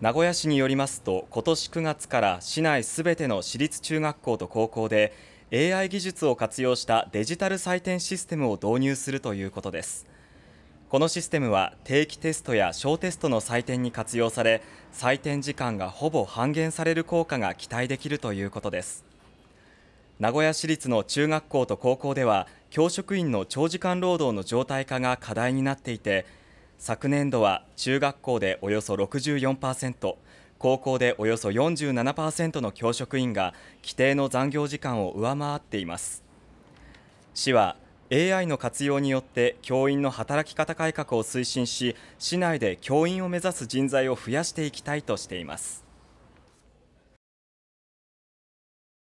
名古屋市によりますと今年9月から市内すべての私立中学校と高校で AI 技術を活用したデジタル採点システムを導入するということですこのシステムは定期テストや小テストの採点に活用され採点時間がほぼ半減される効果が期待できるということです名古屋市立の中学校と高校では教職員の長時間労働の常態化が課題になっていて昨年度は中学校でおよそ64%高校でおよそ47%の教職員が規定の残業時間を上回っています市は AI の活用によって教員の働き方改革を推進し市内で教員を目指す人材を増やしていきたいとしています